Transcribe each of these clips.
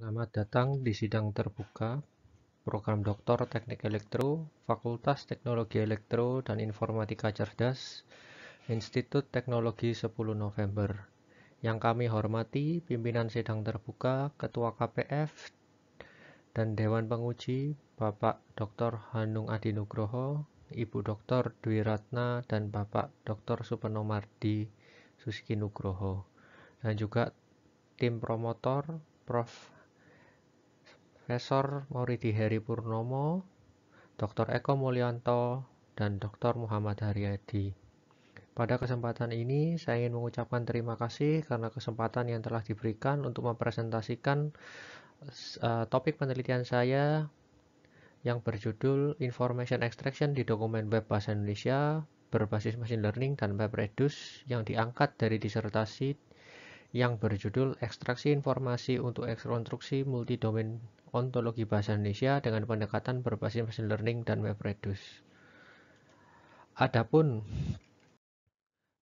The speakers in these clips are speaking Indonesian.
Selamat datang di sidang terbuka program Doktor Teknik Elektro, Fakultas Teknologi Elektro dan Informatika Cerdas, Institut Teknologi 10 November. Yang kami hormati pimpinan sidang terbuka, Ketua KPF dan Dewan Penguji, Bapak Dr. Hanung Adinugroho, Ibu Dr. Dwi Ratna dan Bapak Dr. Mardi Suski Nugroho dan juga tim promotor Prof. Profesor Mauridi Heri Purnomo, Dr. Eko Mulyanto, dan Dr. Muhammad Haryadi. Pada kesempatan ini, saya ingin mengucapkan terima kasih karena kesempatan yang telah diberikan untuk mempresentasikan uh, topik penelitian saya yang berjudul Information Extraction di Dokumen Web Bahasa Indonesia berbasis Machine Learning dan Web Reduce yang diangkat dari disertasi yang berjudul Ekstraksi Informasi untuk Rekonstruksi Multidomain Ontologi Bahasa Indonesia dengan pendekatan berbasis machine learning dan web reduce. Adapun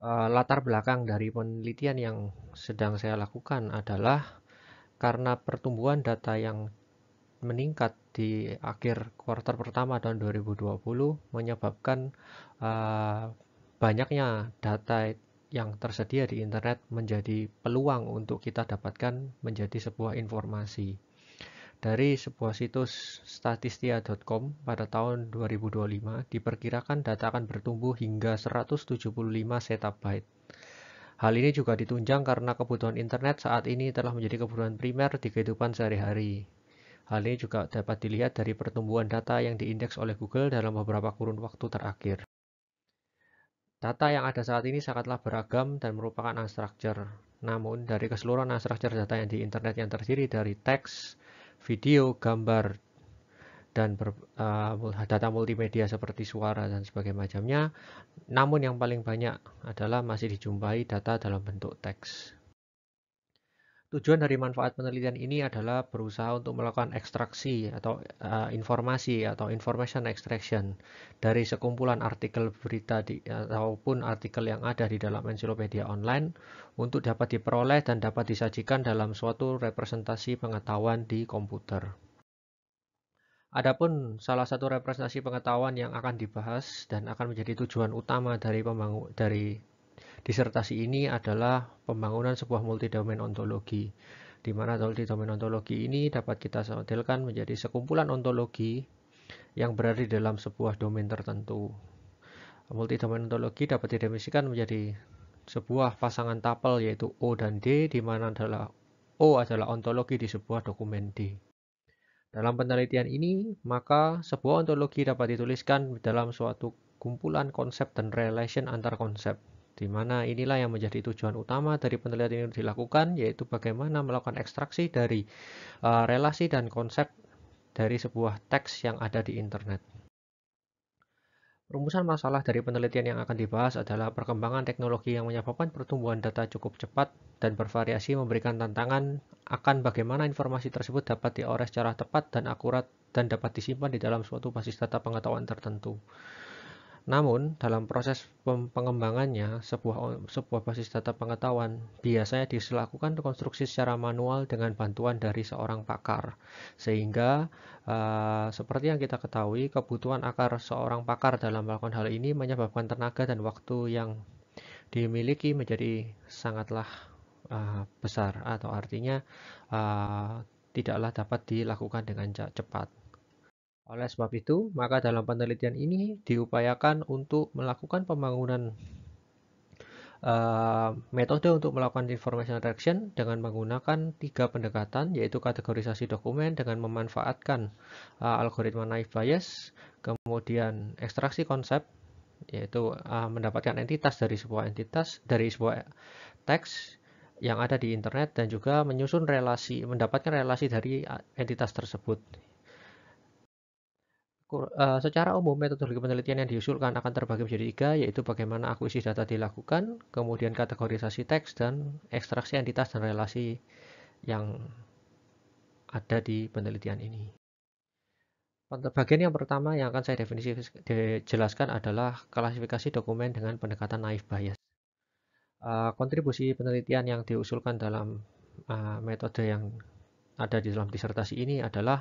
uh, latar belakang dari penelitian yang sedang saya lakukan adalah karena pertumbuhan data yang meningkat di akhir kuartal pertama tahun 2020 menyebabkan uh, banyaknya data yang tersedia di internet menjadi peluang untuk kita dapatkan menjadi sebuah informasi. Dari sebuah situs statistia.com pada tahun 2025 diperkirakan data akan bertumbuh hingga 175 zettabyte. Hal ini juga ditunjang karena kebutuhan internet saat ini telah menjadi kebutuhan primer di kehidupan sehari-hari. Hal ini juga dapat dilihat dari pertumbuhan data yang diindeks oleh Google dalam beberapa kurun waktu terakhir. Data yang ada saat ini sangatlah beragam dan merupakan unstructured. Namun, dari keseluruhan unstructured data yang di internet yang terdiri dari teks, video, gambar, dan ber, uh, data multimedia seperti suara dan sebagainya namun yang paling banyak adalah masih dijumpai data dalam bentuk teks. Tujuan dari manfaat penelitian ini adalah berusaha untuk melakukan ekstraksi atau uh, informasi atau information extraction dari sekumpulan artikel berita di, ataupun artikel yang ada di dalam ensiklopedia online untuk dapat diperoleh dan dapat disajikan dalam suatu representasi pengetahuan di komputer. Adapun salah satu representasi pengetahuan yang akan dibahas dan akan menjadi tujuan utama dari dari Disertasi ini adalah pembangunan sebuah multidomain ontologi, di mana multidomain ontologi ini dapat kita modelkan menjadi sekumpulan ontologi yang berada di dalam sebuah domain tertentu. Multidomain ontologi dapat didefinisikan menjadi sebuah pasangan tapel yaitu O dan D, di mana adalah O adalah ontologi di sebuah dokumen D. Dalam penelitian ini, maka sebuah ontologi dapat dituliskan dalam suatu kumpulan konsep dan relation antar konsep di mana inilah yang menjadi tujuan utama dari penelitian ini dilakukan, yaitu bagaimana melakukan ekstraksi dari uh, relasi dan konsep dari sebuah teks yang ada di internet. Rumusan masalah dari penelitian yang akan dibahas adalah perkembangan teknologi yang menyebabkan pertumbuhan data cukup cepat dan bervariasi memberikan tantangan akan bagaimana informasi tersebut dapat diolah secara tepat dan akurat dan dapat disimpan di dalam suatu basis data pengetahuan tertentu. Namun, dalam proses pengembangannya, sebuah, sebuah basis data pengetahuan biasanya dilakukan konstruksi secara manual dengan bantuan dari seorang pakar. Sehingga, uh, seperti yang kita ketahui, kebutuhan akar seorang pakar dalam melakukan hal ini menyebabkan tenaga dan waktu yang dimiliki menjadi sangatlah uh, besar atau artinya uh, tidaklah dapat dilakukan dengan cepat. Oleh sebab itu, maka dalam penelitian ini diupayakan untuk melakukan pembangunan Uh, metode untuk melakukan information reduction dengan menggunakan tiga pendekatan yaitu kategorisasi dokumen dengan memanfaatkan uh, algoritma naive bias, kemudian ekstraksi konsep yaitu uh, mendapatkan entitas dari sebuah entitas dari sebuah teks yang ada di internet dan juga menyusun relasi mendapatkan relasi dari entitas tersebut Eh, secara umum metodologi penelitian yang diusulkan akan terbagi menjadi tiga, yaitu bagaimana akuisisi data dilakukan, kemudian kategorisasi teks, dan ekstraksi entitas dan relasi yang ada di penelitian ini. Bagian yang pertama yang akan saya definisi dijelaskan adalah klasifikasi dokumen dengan pendekatan naif bias. Eh, kontribusi penelitian yang diusulkan dalam eh, metode yang ada di dalam disertasi ini adalah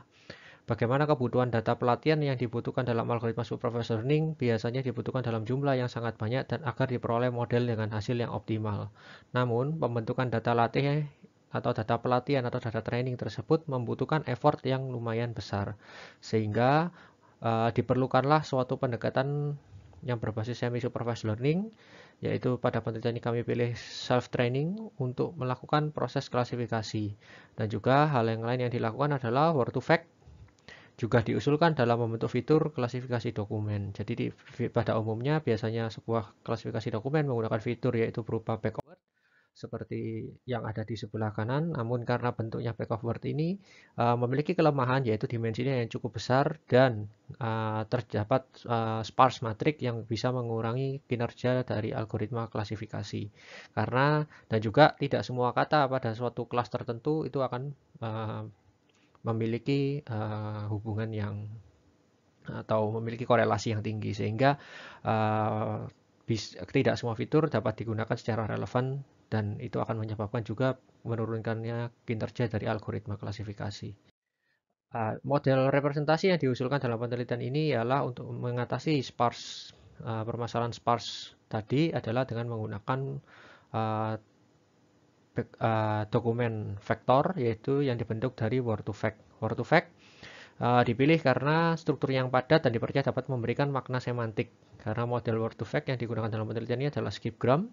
Bagaimana kebutuhan data pelatihan yang dibutuhkan dalam algoritma supervised learning biasanya dibutuhkan dalam jumlah yang sangat banyak dan agar diperoleh model dengan hasil yang optimal. Namun, pembentukan data latih atau data pelatihan atau data training tersebut membutuhkan effort yang lumayan besar. Sehingga uh, diperlukanlah suatu pendekatan yang berbasis semi supervised learning yaitu pada penelitian ini kami pilih self training untuk melakukan proses klasifikasi dan juga hal yang lain yang dilakukan adalah word to fact juga diusulkan dalam membentuk fitur klasifikasi dokumen. Jadi di, pada umumnya biasanya sebuah klasifikasi dokumen menggunakan fitur yaitu berupa of back word seperti yang ada di sebelah kanan. Namun karena bentuknya of back word ini uh, memiliki kelemahan yaitu dimensinya yang cukup besar dan uh, terdapat uh, sparse matrix yang bisa mengurangi kinerja dari algoritma klasifikasi. Karena dan juga tidak semua kata pada suatu kelas tertentu itu akan uh, memiliki uh, hubungan yang atau memiliki korelasi yang tinggi sehingga uh, tidak semua fitur dapat digunakan secara relevan dan itu akan menyebabkan juga menurunkannya kinerja dari algoritma klasifikasi. Uh, model representasi yang diusulkan dalam penelitian ini ialah untuk mengatasi sparse uh, permasalahan sparse tadi adalah dengan menggunakan uh, Eh, dokumen vektor yaitu yang dibentuk dari word to vec Word to vec uh, dipilih karena struktur yang padat dan dipercaya dapat memberikan makna semantik. Karena model word to vec yang digunakan dalam penelitian ini adalah skipgram.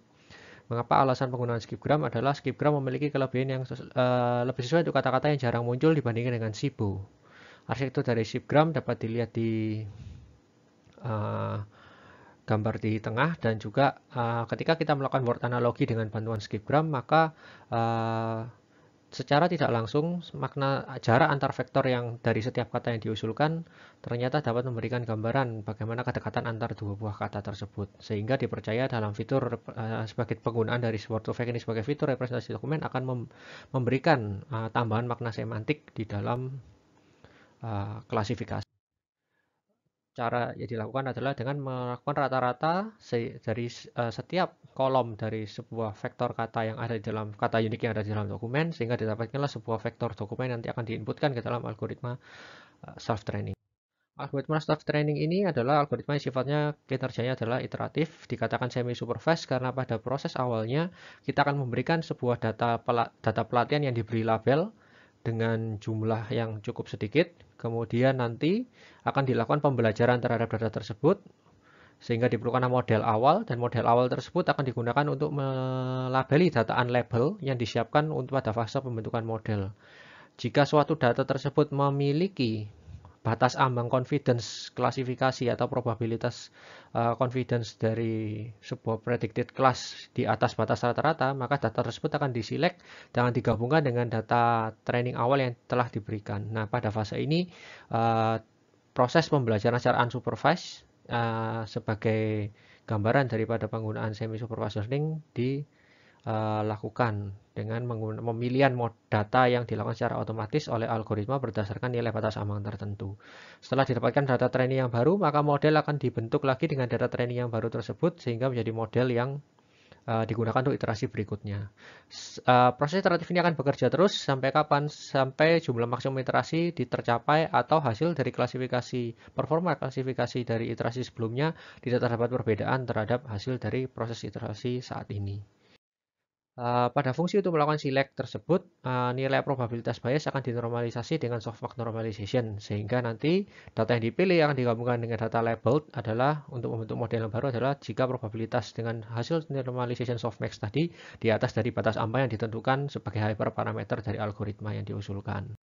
Mengapa alasan penggunaan skipgram adalah skipgram memiliki kelebihan yang uh, lebih sesuai untuk kata-kata yang jarang muncul dibandingkan dengan SIBO. Arsitektur dari skipgram dapat dilihat di uh, gambar di tengah dan juga uh, ketika kita melakukan word analogi dengan bantuan skipgram maka uh, secara tidak langsung makna jarak antar vektor yang dari setiap kata yang diusulkan ternyata dapat memberikan gambaran bagaimana kedekatan antar dua buah kata tersebut sehingga dipercaya dalam fitur uh, sebagai penggunaan dari word to ini sebagai fitur representasi dokumen akan mem memberikan uh, tambahan makna semantik di dalam uh, klasifikasi cara yang dilakukan adalah dengan melakukan rata-rata dari eh, setiap kolom dari sebuah vektor kata yang ada di dalam kata unik yang ada di dalam dokumen sehingga didapatkanlah sebuah vektor dokumen nanti akan diinputkan ke dalam algoritma eh, self training. Algoritma self training ini adalah algoritma yang sifatnya kinerjanya adalah iteratif, dikatakan semi supervised karena pada proses awalnya kita akan memberikan sebuah data data pelatihan yang diberi label dengan jumlah yang cukup sedikit Kemudian nanti akan dilakukan pembelajaran terhadap data tersebut sehingga diperlukan model awal dan model awal tersebut akan digunakan untuk melabeli data unlabel yang disiapkan untuk pada fase pembentukan model. Jika suatu data tersebut memiliki batas ambang confidence klasifikasi atau probabilitas uh, confidence dari sebuah predicted class di atas batas rata-rata, maka data tersebut akan diselect dengan digabungkan dengan data training awal yang telah diberikan. Nah, pada fase ini uh, proses pembelajaran secara unsupervised uh, sebagai gambaran daripada penggunaan semi supervised learning di Eh, lakukan dengan mod data yang dilakukan secara otomatis oleh algoritma berdasarkan nilai batas ambang tertentu. Setelah didapatkan data training yang baru, maka model akan dibentuk lagi dengan data training yang baru tersebut sehingga menjadi model yang uh, digunakan untuk iterasi berikutnya. Uh, proses iteratif ini akan bekerja terus sampai kapan? Sampai jumlah maksimum iterasi ditercapai atau hasil dari klasifikasi performa klasifikasi dari iterasi sebelumnya tidak terdapat perbedaan terhadap hasil dari proses iterasi saat ini. Eh, pada fungsi untuk melakukan select tersebut, eh, nilai probabilitas bias akan dinormalisasi dengan softmax normalization, sehingga nanti data yang dipilih yang digabungkan dengan data labeled adalah untuk membentuk model yang baru adalah jika probabilitas dengan hasil normalization softmax tadi di atas dari batas ampa yang ditentukan sebagai hyperparameter dari algoritma yang diusulkan.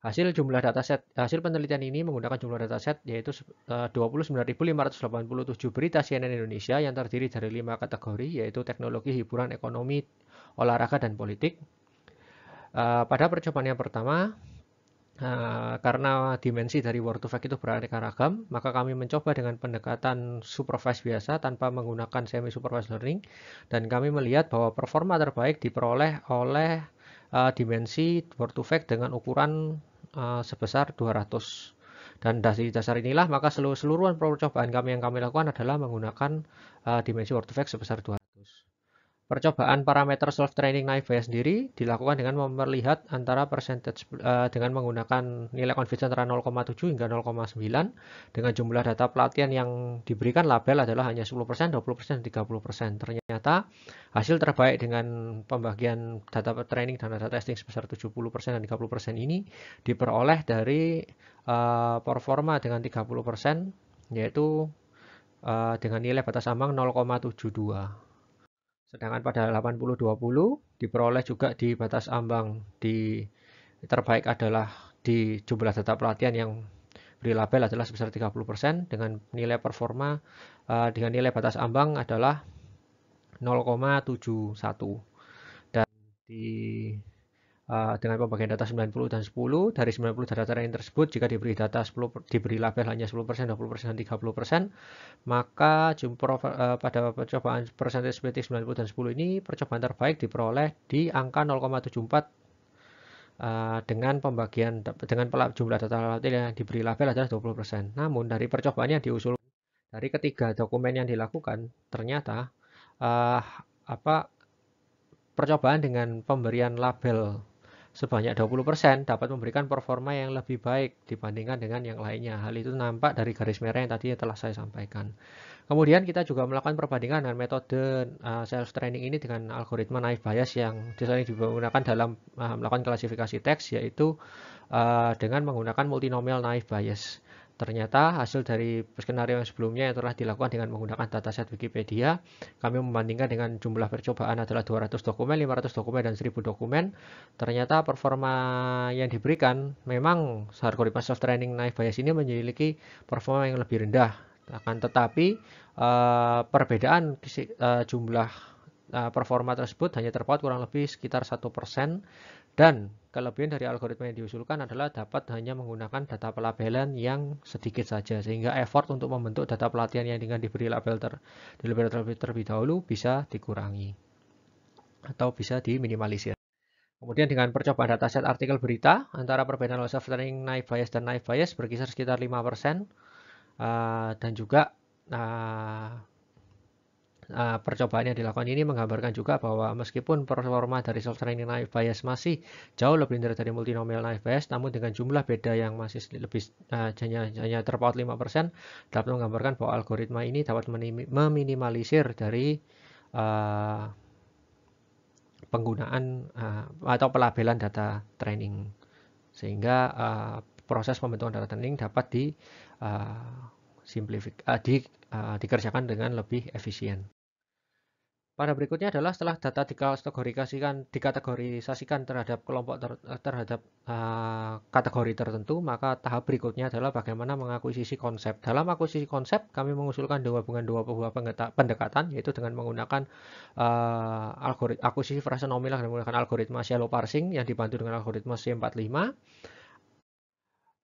Hasil jumlah dataset hasil penelitian ini menggunakan jumlah dataset yaitu 29.587 eh, berita CNN Indonesia yang terdiri dari lima kategori yaitu teknologi, hiburan, ekonomi, olahraga dan politik. Eh, pada percobaan yang pertama, eh, karena dimensi dari word to fact itu beraneka ragam, maka kami mencoba dengan pendekatan supervised biasa tanpa menggunakan semi supervised learning dan kami melihat bahwa performa terbaik diperoleh oleh dimensi word to fact dengan ukuran Eh, sebesar 200. Dan dari dasar inilah maka seluruh seluruhan percobaan kami yang kami lakukan adalah menggunakan uh, dimensi word sebesar 200. Percobaan parameter self-training Naive sendiri dilakukan dengan memperlihat antara percentage uh, dengan menggunakan nilai confidence antara 0,7 hingga 0,9 dengan jumlah data pelatihan yang diberikan label adalah hanya 10%, 20%, 30%. Ternyata hasil terbaik dengan pembagian data training dan data testing sebesar 70% dan 30% ini diperoleh dari uh, performa dengan 30% yaitu uh, dengan nilai batas ambang 0,72. Sedangkan pada 80-20 diperoleh juga di batas ambang. Di terbaik adalah di jumlah data pelatihan yang beri label adalah sebesar 30% dengan nilai performa eh, dengan nilai batas ambang adalah 0,71 dan di Eh, dengan pembagian data 90 dan 10 dari 90 data data yang tersebut jika diberi data 10 diberi label hanya 10% 20% 30% maka jumlah eh, pada percobaan persentase spesifik 90 dan 10 ini percobaan terbaik diperoleh di angka 0,74 eh, dengan pembagian dengan jumlah data label yang diberi label adalah 20%. Namun dari percobaan yang diusul dari ketiga dokumen yang dilakukan ternyata uh, apa percobaan dengan pemberian label sebanyak 20% dapat memberikan performa yang lebih baik dibandingkan dengan yang lainnya. Hal itu nampak dari garis merah yang tadi telah saya sampaikan. Kemudian kita juga melakukan perbandingan dengan metode eh, sales self training ini dengan algoritma naive bias yang biasanya digunakan dalam eh, melakukan klasifikasi teks yaitu eh, dengan menggunakan multinomial naive bias. Ternyata hasil dari skenario yang sebelumnya yang telah dilakukan dengan menggunakan dataset Wikipedia, kami membandingkan dengan jumlah percobaan adalah 200 dokumen, 500 dokumen, dan 1000 dokumen. Ternyata performa yang diberikan memang Sarkoripus Soft Training Knife Bias ini memiliki performa yang lebih rendah. Akan tetapi eh, perbedaan eh, jumlah eh, performa tersebut hanya terpaut kurang lebih sekitar satu persen dan Kelebihan dari algoritma yang diusulkan adalah dapat hanya menggunakan data pelabelan yang sedikit saja, sehingga effort untuk membentuk data pelatihan yang dengan diberi label, ter, di label ter, terlebih dahulu bisa dikurangi atau bisa diminimalisir. Kemudian dengan percobaan dataset artikel berita antara perbedaan loss of learning naive bias dan naive bias berkisar sekitar 5% uh, eh, dan juga uh, uh, percobaan yang dilakukan ini menggambarkan juga bahwa meskipun performa dari soft training naive bias masih jauh lebih rendah dari multinomial naive bias, namun dengan jumlah beda yang masih lebih eh, hanya, uh, terpaut 5%, dapat menggambarkan bahwa algoritma ini dapat meminimalisir dari uh, penggunaan uh, atau pelabelan data training sehingga uh, proses pembentukan data training dapat di uh, simplifik uh, di, uh, dikerjakan dengan lebih efisien. Pada berikutnya adalah setelah data dikategorisasikan, dikategorisasikan terhadap kelompok ter, terhadap uh, kategori tertentu, maka tahap berikutnya adalah bagaimana mengakuisisi konsep. Dalam akuisisi konsep, kami mengusulkan dua hubungan dua buah pendekatan, yaitu dengan menggunakan uh, eh, algoritma akuisisi frasa nominal dengan menggunakan algoritma shallow parsing yang dibantu dengan algoritma C45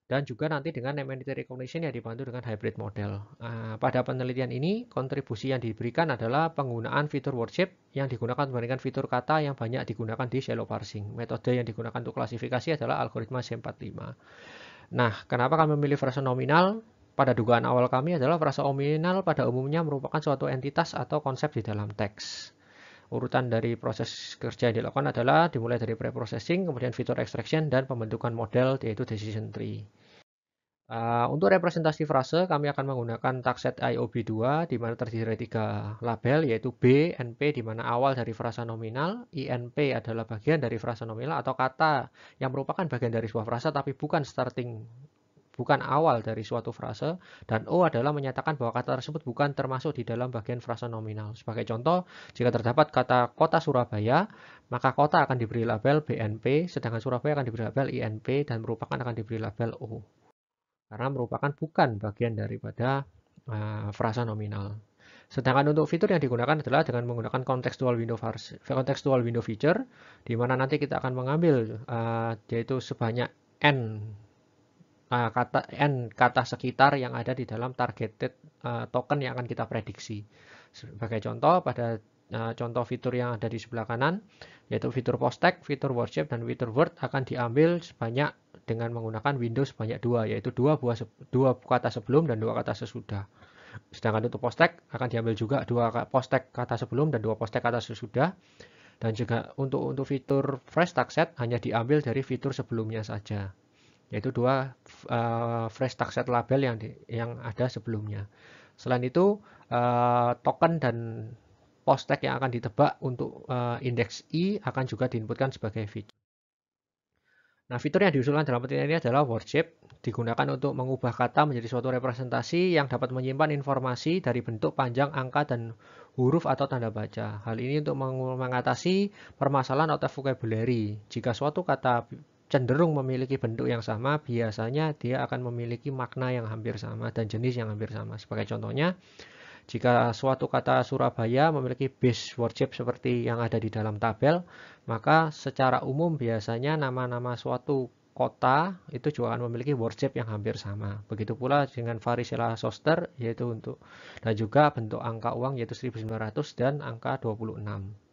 dan juga nanti dengan name entity recognition yang dibantu dengan hybrid model. Nah, pada penelitian ini, kontribusi yang diberikan adalah penggunaan fitur wordshape yang digunakan memberikan fitur kata yang banyak digunakan di shallow parsing. Metode yang digunakan untuk klasifikasi adalah algoritma C45. Nah, kenapa kami memilih frasa nominal? Pada dugaan awal kami adalah frasa nominal pada umumnya merupakan suatu entitas atau konsep di dalam teks urutan dari proses kerja yang dilakukan adalah dimulai dari preprocessing, kemudian fitur extraction, dan pembentukan model yaitu decision tree. Uh, untuk representasi frase, kami akan menggunakan tagset IOB2 di mana terdiri dari tiga label yaitu B, NP di mana awal dari frasa nominal, INP adalah bagian dari frasa nominal atau kata yang merupakan bagian dari sebuah frasa tapi bukan starting bukan awal dari suatu frase dan O adalah menyatakan bahwa kata tersebut bukan termasuk di dalam bagian frasa nominal. Sebagai contoh, jika terdapat kata kota Surabaya, maka kota akan diberi label BNP, sedangkan Surabaya akan diberi label INP dan merupakan akan diberi label O. Karena merupakan bukan bagian daripada uh, eh, frasa nominal. Sedangkan untuk fitur yang digunakan adalah dengan menggunakan contextual window contextual window feature, di mana nanti kita akan mengambil uh, yaitu sebanyak n Ah, kata n kata sekitar yang ada di dalam targeted uh, token yang akan kita prediksi. Sebagai contoh pada eh, contoh fitur yang ada di sebelah kanan yaitu fitur post tag, fitur worship dan fitur word akan diambil sebanyak dengan menggunakan window sebanyak dua yaitu dua buah dua kata sebelum dan dua kata sesudah. Sedangkan untuk post tag akan diambil juga dua post tag kata sebelum dan dua post tag kata sesudah dan juga untuk untuk fitur fresh tag set hanya diambil dari fitur sebelumnya saja yaitu dua uh, fresh tag set label yang di, yang ada sebelumnya. Selain itu uh, token dan post tag yang akan ditebak untuk uh, indeks i akan juga diinputkan sebagai feature. Nah, fitur yang diusulkan dalam petunjuk ini adalah word shape, digunakan untuk mengubah kata menjadi suatu representasi yang dapat menyimpan informasi dari bentuk panjang, angka, dan huruf atau tanda baca. Hal ini untuk mengatasi permasalahan otak vocabulary. Jika suatu kata cenderung memiliki bentuk yang sama, biasanya dia akan memiliki makna yang hampir sama dan jenis yang hampir sama. Sebagai contohnya, jika suatu kata Surabaya memiliki base word seperti yang ada di dalam tabel, maka secara umum biasanya nama-nama suatu kota itu juga akan memiliki word yang hampir sama. Begitu pula dengan varisela soster yaitu untuk dan juga bentuk angka uang yaitu 1900 dan angka 26.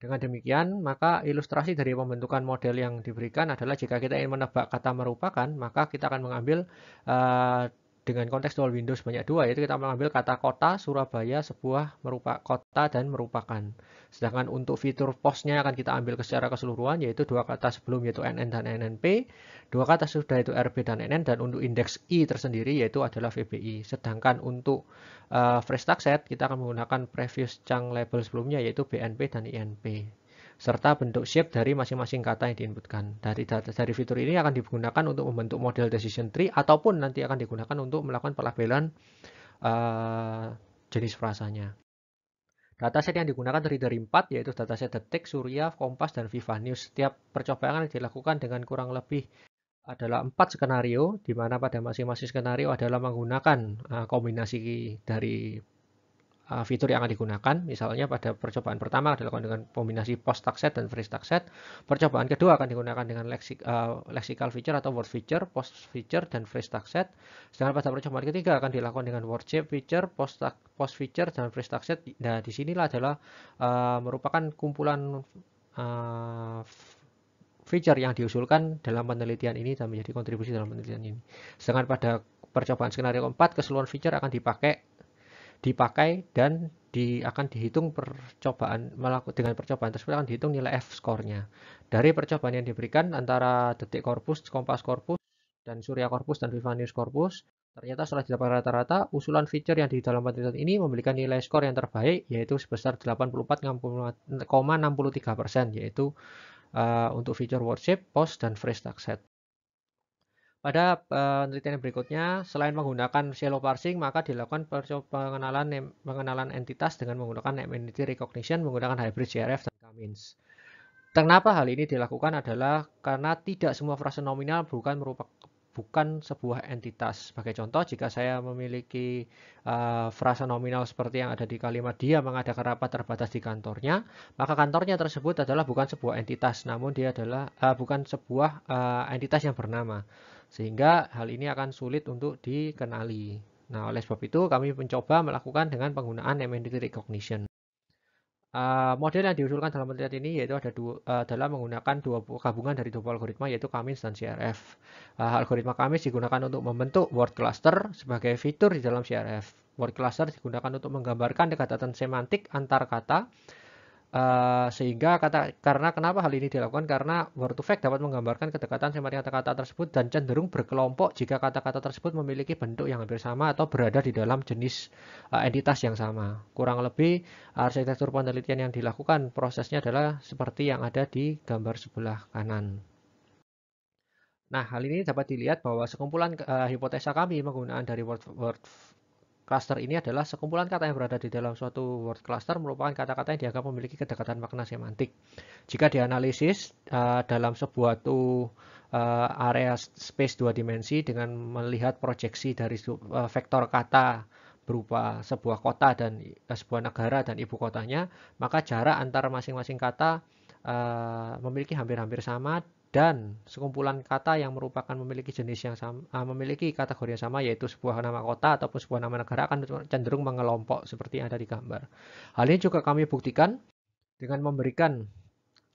Dengan demikian, maka ilustrasi dari pembentukan model yang diberikan adalah jika kita ingin menebak kata merupakan, maka kita akan mengambil uh, dengan konteks dual Windows banyak dua yaitu kita mengambil kata kota Surabaya sebuah merupa kota dan merupakan sedangkan untuk fitur posnya akan kita ambil secara keseluruhan yaitu dua kata sebelum yaitu NN dan NNP dua kata sudah itu RB dan NN dan untuk indeks I tersendiri yaitu adalah VBI sedangkan untuk uh, fresh tag set kita akan menggunakan previous chunk label sebelumnya yaitu BNP dan INP serta bentuk shape dari masing-masing kata yang diinputkan. Dari data dari fitur ini akan digunakan untuk membentuk model decision tree ataupun nanti akan digunakan untuk melakukan pelabelan uh, jenis frasanya. Dataset yang digunakan terdiri dari empat, yaitu dataset Detik, Surya, Kompas, dan Viva News. Setiap percobaan yang dilakukan dengan kurang lebih adalah empat skenario, di mana pada masing-masing skenario adalah menggunakan eh, kombinasi dari Eh, fitur yang akan digunakan. Misalnya pada percobaan pertama dilakukan dengan kombinasi post tag set dan phrase tag set. Percobaan kedua akan digunakan dengan lexic, uh, eh, lexical feature atau word feature, post feature, dan phrase tag set. Sedangkan pada percobaan ketiga akan dilakukan dengan word shape feature, post tag, post feature, dan phrase tag set. Nah, disinilah adalah uh, merupakan kumpulan uh, feature yang diusulkan dalam penelitian ini dan menjadi kontribusi dalam penelitian ini. Sedangkan pada percobaan skenario keempat, keseluruhan feature akan dipakai dipakai dan di, akan dihitung percobaan melakukan dengan percobaan tersebut akan dihitung nilai F skornya dari percobaan yang diberikan antara detik korpus, kompas korpus, dan surya korpus dan Vivanius korpus ternyata setelah dilakukan rata-rata usulan feature yang di dalam penelitian ini memberikan nilai skor yang terbaik yaitu sebesar 84,63% yaitu uh, untuk feature worship, post, dan fresh set. Pada eh, penelitian berikutnya, selain menggunakan shallow parsing, maka dilakukan pengenalan pengenalan entitas dengan menggunakan name entity recognition menggunakan hybrid CRF dan K-means. Kenapa hal ini dilakukan adalah karena tidak semua frase nominal bukan merupakan bukan sebuah entitas. Sebagai contoh, jika saya memiliki uh, eh, frasa nominal seperti yang ada di kalimat dia mengadakan rapat terbatas di kantornya, maka kantornya tersebut adalah bukan sebuah entitas, namun dia adalah uh, bukan sebuah uh, entitas yang bernama sehingga hal ini akan sulit untuk dikenali. Nah, oleh sebab itu kami mencoba melakukan dengan penggunaan MNDT recognition. Uh, model yang diusulkan dalam penelitian ini yaitu ada dua, uh, eh, dalam menggunakan dua gabungan dari dua algoritma yaitu Kamis dan CRF. Uh, eh, algoritma Kamis digunakan untuk membentuk word cluster sebagai fitur di dalam CRF. Word cluster digunakan untuk menggambarkan kedekatan semantik antar kata Uh, sehingga kata karena kenapa hal ini dilakukan karena word to fact dapat menggambarkan kedekatan sematik kata-kata tersebut dan cenderung berkelompok jika kata-kata tersebut memiliki bentuk yang hampir sama atau berada di dalam jenis uh, entitas yang sama. Kurang lebih arsitektur penelitian yang dilakukan prosesnya adalah seperti yang ada di gambar sebelah kanan. Nah, hal ini dapat dilihat bahwa sekumpulan uh, hipotesa kami menggunakan dari word, word Cluster ini adalah sekumpulan kata yang berada di dalam suatu word cluster merupakan kata-kata yang dianggap memiliki kedekatan makna semantik. Jika dianalisis uh, dalam sebuah uh, area space dua dimensi dengan melihat proyeksi dari uh, vektor kata berupa sebuah kota dan sebuah negara dan ibu kotanya, maka jarak antara masing-masing kata uh, memiliki hampir-hampir sama dan sekumpulan kata yang merupakan memiliki jenis yang sama, ah, memiliki kategori yang sama yaitu sebuah nama kota ataupun sebuah nama negara akan cenderung mengelompok seperti yang ada di gambar. Hal ini juga kami buktikan dengan memberikan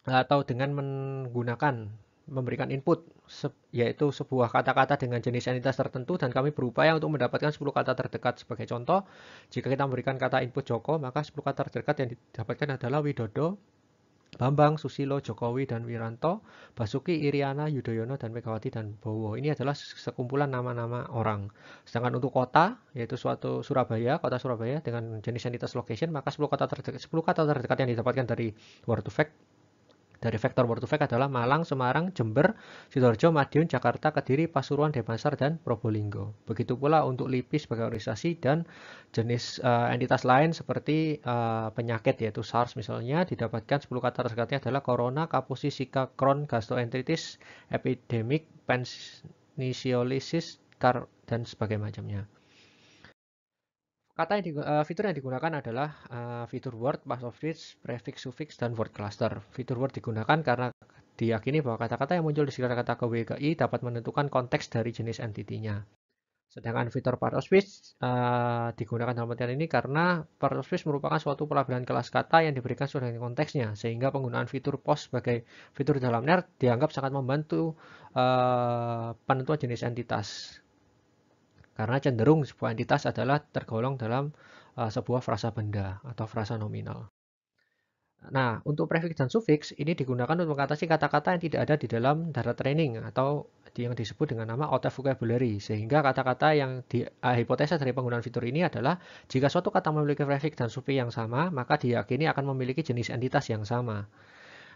atau dengan menggunakan memberikan input yaitu sebuah kata-kata dengan jenis entitas tertentu dan kami berupaya untuk mendapatkan 10 kata terdekat sebagai contoh jika kita memberikan kata input Joko maka 10 kata terdekat yang didapatkan adalah Widodo Bambang, Susilo, Jokowi, dan Wiranto, Basuki, Iriana, Yudhoyono, dan Megawati, dan Bowo. Ini adalah sekumpulan nama-nama orang. Sedangkan untuk kota, yaitu suatu Surabaya, kota Surabaya dengan jenis entitas location, maka 10 kata terdekat, 10 kata terdekat yang didapatkan dari Word to Fact dari vektor word to fact adalah Malang, Semarang, Jember, Sidoarjo, Madiun, Jakarta, Kediri, Pasuruan, Denpasar, dan Probolinggo. Begitu pula untuk LIPI sebagai organisasi dan jenis uh, entitas lain seperti uh, penyakit yaitu SARS misalnya didapatkan 10 kata tersekatnya adalah Corona, Kapusi, Sika, Crohn, Gastroenteritis, Epidemic, Pensiolisis, Kar, dan sebagainya Kata yang uh, fitur yang digunakan adalah uh, fitur word, pass of speech, prefix, suffix, dan word cluster. Fitur word digunakan karena diyakini bahwa kata-kata yang muncul di sekitar kata ke WKI dapat menentukan konteks dari jenis entitinya. Sedangkan fitur part of speech uh, digunakan dalam pengertian ini karena part of speech merupakan suatu pelabelan kelas kata yang diberikan sesuai dengan konteksnya, sehingga penggunaan fitur post sebagai fitur dalam NER dianggap sangat membantu uh, penentuan jenis entitas. Karena cenderung sebuah entitas adalah tergolong dalam uh, sebuah frasa benda atau frasa nominal. Nah, untuk prefix dan sufiks ini digunakan untuk mengatasi kata-kata yang tidak ada di dalam data training atau yang disebut dengan nama out of vocabulary. Sehingga kata-kata yang di uh, eh, hipotesa dari penggunaan fitur ini adalah jika suatu kata memiliki prefix dan sufiks yang sama, maka diyakini akan memiliki jenis entitas yang sama.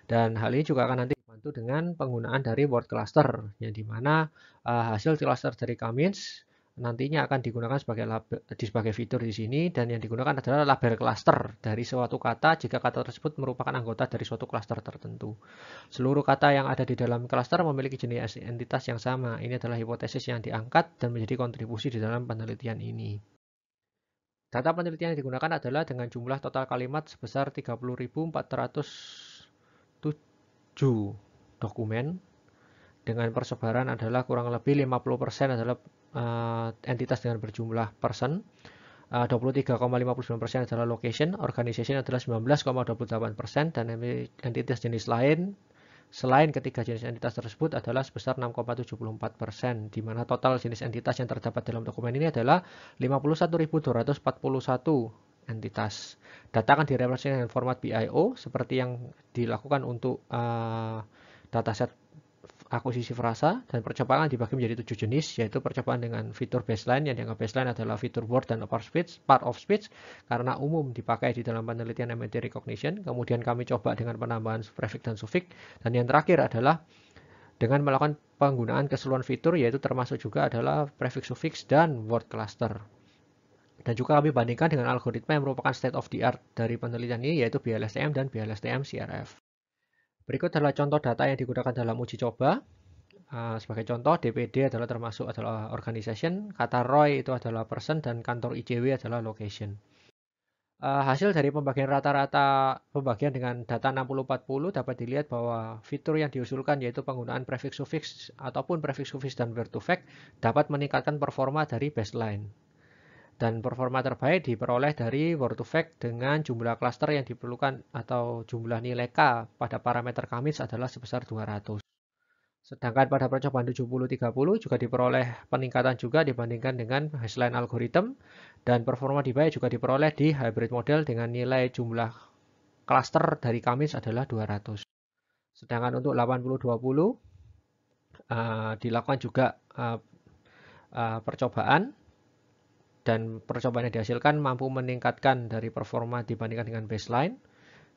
Dan hal ini juga akan nanti dibantu dengan penggunaan dari word cluster, yang dimana uh, eh, hasil cluster dari Kamins nantinya akan digunakan sebagai label, sebagai fitur di sini dan yang digunakan adalah label cluster dari suatu kata jika kata tersebut merupakan anggota dari suatu cluster tertentu. Seluruh kata yang ada di dalam cluster memiliki jenis entitas yang sama. Ini adalah hipotesis yang diangkat dan menjadi kontribusi di dalam penelitian ini. Data penelitian yang digunakan adalah dengan jumlah total kalimat sebesar 30.407 dokumen dengan persebaran adalah kurang lebih 50% adalah uh, entitas dengan berjumlah person. Eh, uh, 23,59% adalah location, organization adalah 19,28% dan entitas jenis lain selain ketiga jenis entitas tersebut adalah sebesar 6,74%, di mana total jenis entitas yang terdapat dalam dokumen ini adalah 51.241 entitas. Data akan direpresentasikan dengan format BIO seperti yang dilakukan untuk uh, dataset akuisisi frasa dan percobaan dibagi menjadi tujuh jenis yaitu percobaan dengan fitur baseline yang dianggap baseline adalah fitur word dan upper speech, part of speech karena umum dipakai di dalam penelitian MNT recognition. Kemudian kami coba dengan penambahan prefix dan suffix dan yang terakhir adalah dengan melakukan penggunaan keseluruhan fitur yaitu termasuk juga adalah prefix suffix dan word cluster. Dan juga kami bandingkan dengan algoritma yang merupakan state of the art dari penelitian ini yaitu BLSTM dan BLSTM CRF. Berikut adalah contoh data yang digunakan dalam uji coba. Ah, sebagai contoh, DPD adalah termasuk adalah organization, kata ROI itu adalah person, dan kantor ICW adalah location. Ah, hasil dari pembagian rata-rata pembagian dengan data 60-40 dapat dilihat bahwa fitur yang diusulkan yaitu penggunaan prefix-suffix ataupun prefix-suffix dan word-to-fact dapat meningkatkan performa dari baseline dan performa terbaik diperoleh dari Word2Fact dengan jumlah klaster yang diperlukan atau jumlah nilai K pada parameter Kamis adalah sebesar 200. Sedangkan pada percobaan 70-30 juga diperoleh peningkatan juga dibandingkan dengan baseline algoritma dan performa terbaik juga diperoleh di hybrid model dengan nilai jumlah klaster dari Kamis adalah 200. Sedangkan untuk 80-20 uh, eh, dilakukan juga uh, uh, percobaan dan percobaan yang dihasilkan mampu meningkatkan dari performa dibandingkan dengan baseline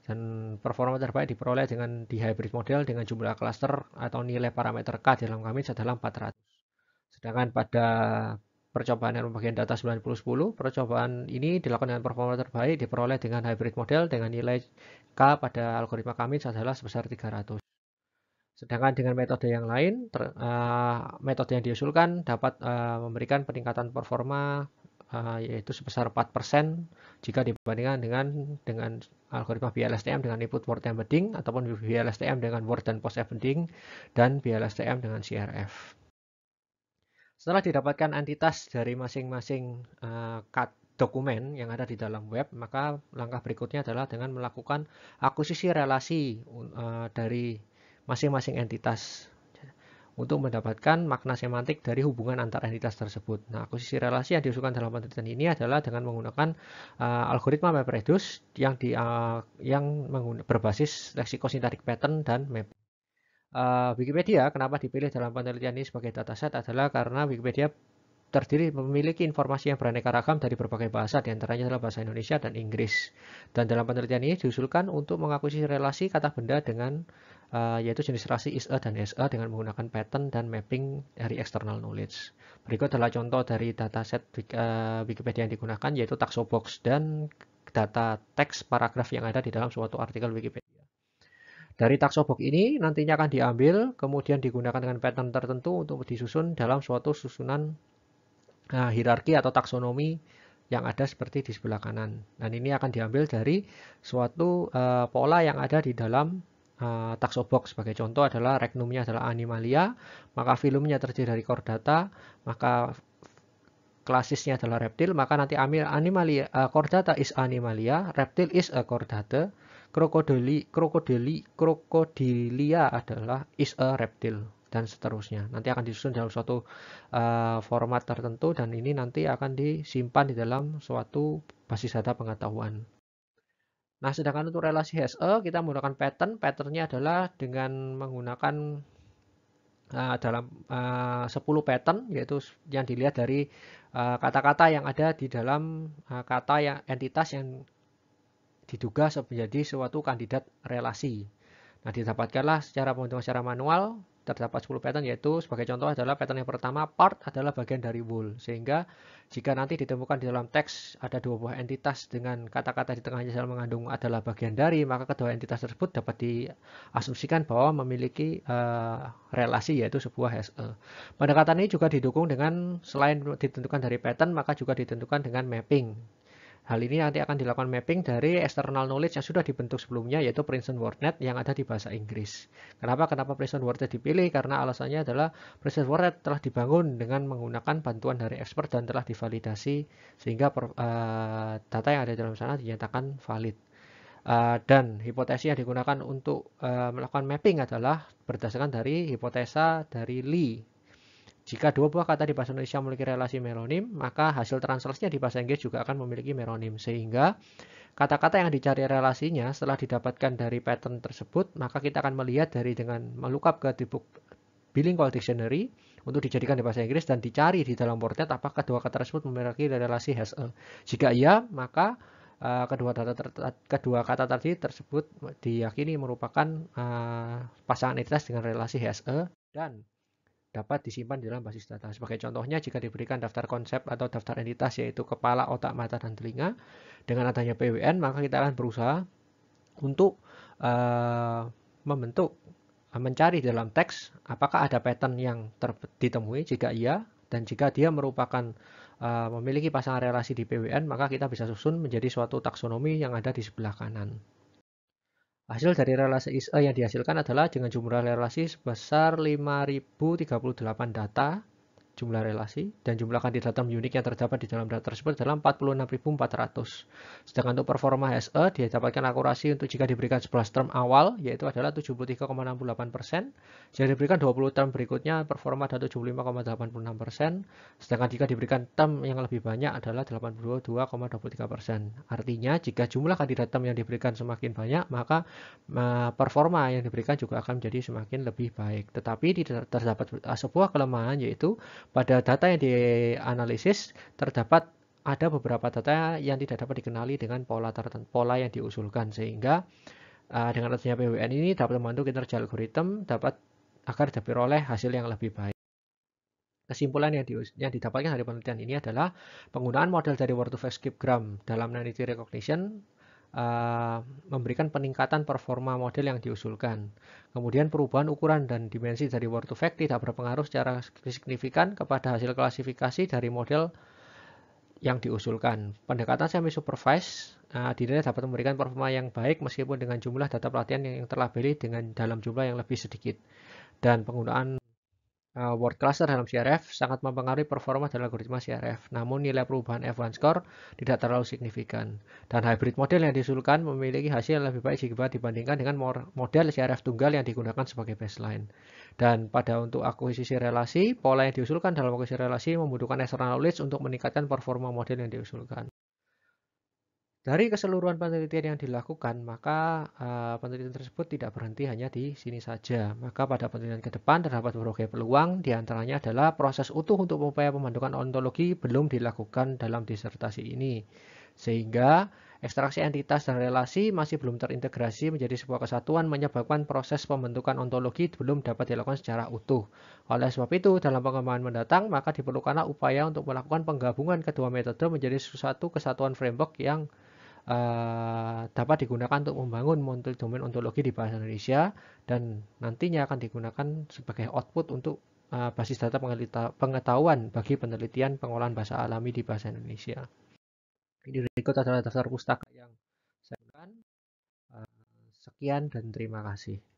dan performa terbaik diperoleh dengan di hybrid model dengan jumlah cluster atau nilai parameter K dalam kami adalah 400. Sedangkan pada percobaan yang pembagian data 90 percobaan ini dilakukan dengan performa terbaik diperoleh dengan hybrid model dengan nilai K pada algoritma kami adalah sebesar 300. Sedangkan dengan metode yang lain, ter, uh, metode yang diusulkan dapat uh, memberikan peningkatan performa Ah, yaitu sebesar 4% jika dibandingkan dengan dengan algoritma BLSTM dengan input word embedding ataupun BLSTM dengan word dan post embedding dan BLSTM dengan CRF. Setelah didapatkan entitas dari masing-masing uh, cut dokumen yang ada di dalam web, maka langkah berikutnya adalah dengan melakukan akuisisi relasi ah, dari masing-masing entitas untuk mendapatkan makna semantik dari hubungan antar entitas tersebut. Nah, akuisisi relasi yang diusulkan dalam penelitian ini adalah dengan menggunakan uh, algoritma MapReduce yang di uh, yang berbasis leksikosintatik pattern dan map. Uh, Wikipedia kenapa dipilih dalam penelitian ini sebagai dataset adalah karena Wikipedia terdiri memiliki informasi yang beraneka ragam dari berbagai bahasa, diantaranya adalah bahasa Indonesia dan Inggris. Dan dalam penelitian ini diusulkan untuk mengakuisisi relasi kata benda dengan uh, yaitu jenis relasi is-a dan is-a dengan menggunakan pattern dan mapping dari external knowledge. Berikut adalah contoh dari dataset eh, Wikipedia yang digunakan yaitu taxobox dan data teks paragraf yang ada di dalam suatu artikel Wikipedia. Dari taxobox ini nantinya akan diambil, kemudian digunakan dengan pattern tertentu untuk disusun dalam suatu susunan nah, hierarki atau taksonomi yang ada seperti di sebelah kanan. Dan ini akan diambil dari suatu uh, pola yang ada di dalam uh, eh, taxobox. Sebagai contoh adalah regnumnya adalah animalia, maka filumnya terdiri dari chordata, maka klasisnya adalah reptil, maka nanti animalia uh, eh, chordata is animalia, reptil is a chordata, krokodili krokodili krokodilia adalah is a reptil dan seterusnya. Nanti akan disusun dalam suatu uh, format tertentu dan ini nanti akan disimpan di dalam suatu basis data pengetahuan. Nah, sedangkan untuk relasi HSE kita menggunakan pattern. Patternnya adalah dengan menggunakan uh, dalam eh, uh, 10 pattern yaitu yang dilihat dari kata-kata uh, yang ada di dalam uh, kata yang entitas yang diduga menjadi suatu kandidat relasi. Nah, didapatkanlah secara penghitungan secara manual terdapat 10 pattern yaitu sebagai contoh adalah pattern yang pertama part adalah bagian dari wool sehingga jika nanti ditemukan di dalam teks ada dua buah entitas dengan kata-kata di tengahnya dalam mengandung adalah bagian dari maka kedua entitas tersebut dapat diasumsikan bahwa memiliki uh, relasi yaitu sebuah SE. Pendekatan ini juga didukung dengan selain ditentukan dari pattern maka juga ditentukan dengan mapping Hal ini nanti akan dilakukan mapping dari external knowledge yang sudah dibentuk sebelumnya yaitu Princeton WordNet yang ada di bahasa Inggris. Kenapa? Kenapa Princeton WordNet dipilih? Karena alasannya adalah Princeton WordNet telah dibangun dengan menggunakan bantuan dari expert dan telah divalidasi sehingga per, uh, data yang ada di dalam sana dinyatakan valid. Uh, dan hipotesis yang digunakan untuk uh, melakukan mapping adalah berdasarkan dari hipotesa dari Lee jika dua buah kata di bahasa Indonesia memiliki relasi meronim, maka hasil translasinya di bahasa Inggris juga akan memiliki meronim. Sehingga kata-kata yang dicari relasinya setelah didapatkan dari pattern tersebut, maka kita akan melihat dari dengan melukap ke di billing bilingual dictionary untuk dijadikan di bahasa Inggris dan dicari di dalam portret apakah kedua kata tersebut memiliki relasi has a. Jika iya, maka uh, kedua data ter, kedua kata tadi tersebut diyakini merupakan uh, pasangan identitas dengan relasi has a dan dapat disimpan di dalam basis data. Sebagai contohnya, jika diberikan daftar konsep atau daftar entitas yaitu kepala, otak, mata, dan telinga, dengan adanya PWN, maka kita akan berusaha untuk uh, membentuk, eh, mencari dalam teks apakah ada pattern yang ditemui, jika iya, dan jika dia merupakan uh, memiliki pasangan relasi di PWN, maka kita bisa susun menjadi suatu taksonomi yang ada di sebelah kanan. Hasil dari relasi eh, yang dihasilkan adalah dengan jumlah relasi sebesar 5038 data jumlah relasi, dan jumlah kandidat term unik yang terdapat di dalam data tersebut dalam 46.400. Sedangkan untuk performa HSE, dia dapatkan akurasi untuk jika diberikan 11 term awal, yaitu adalah 73,68%. Jika diberikan 20 term berikutnya, performa adalah 75,86%. Sedangkan jika diberikan term yang lebih banyak adalah 82,23%. Artinya, jika jumlah kandidat term yang diberikan semakin banyak, maka eh, performa yang diberikan juga akan menjadi semakin lebih baik. Tetapi tidak terdapat eh, sebuah kelemahan yaitu pada data yang dianalisis terdapat ada beberapa data yang tidak dapat dikenali dengan pola tertentu, pola yang diusulkan sehingga uh, dengan adanya PWN ini dapat membantu kinerja algoritma dapat agar diperoleh hasil yang lebih baik. Kesimpulan yang, di, yang didapatkan dari penelitian ini adalah penggunaan model dari word 2 vec gram dalam nanity recognition Eh, memberikan peningkatan performa model yang diusulkan. Kemudian perubahan ukuran dan dimensi dari word to fact tidak berpengaruh secara signifikan kepada hasil klasifikasi dari model yang diusulkan. Pendekatan semi supervised uh, eh, dinilai dapat memberikan performa yang baik meskipun dengan jumlah data pelatihan yang telah beli dengan dalam jumlah yang lebih sedikit dan penggunaan uh, word cluster dalam CRF sangat mempengaruhi performa dan algoritma CRF. Namun nilai perubahan F1 score tidak terlalu signifikan. Dan hybrid model yang diusulkan memiliki hasil yang lebih baik jika dibandingkan dengan model CRF tunggal yang digunakan sebagai baseline. Dan pada untuk akuisisi relasi, pola yang diusulkan dalam akuisisi relasi membutuhkan external knowledge untuk meningkatkan performa model yang diusulkan. Dari keseluruhan penelitian yang dilakukan, maka uh, penelitian tersebut tidak berhenti hanya di sini saja. Maka pada penelitian ke depan terdapat berbagai peluang, diantaranya adalah proses utuh untuk upaya pembentukan ontologi belum dilakukan dalam disertasi ini. Sehingga ekstraksi entitas dan relasi masih belum terintegrasi menjadi sebuah kesatuan menyebabkan proses pembentukan ontologi belum dapat dilakukan secara utuh. Oleh sebab itu, dalam pengembangan mendatang, maka diperlukanlah upaya untuk melakukan penggabungan kedua metode menjadi suatu kesatuan framework yang Eh, dapat digunakan untuk membangun model domain ontologi di bahasa Indonesia dan nantinya akan digunakan sebagai output untuk uh, basis data pengetahuan bagi penelitian pengolahan bahasa alami di bahasa Indonesia. Ini berikut adalah daftar pustaka yang saya gunakan. Uh, eh, sekian dan terima kasih.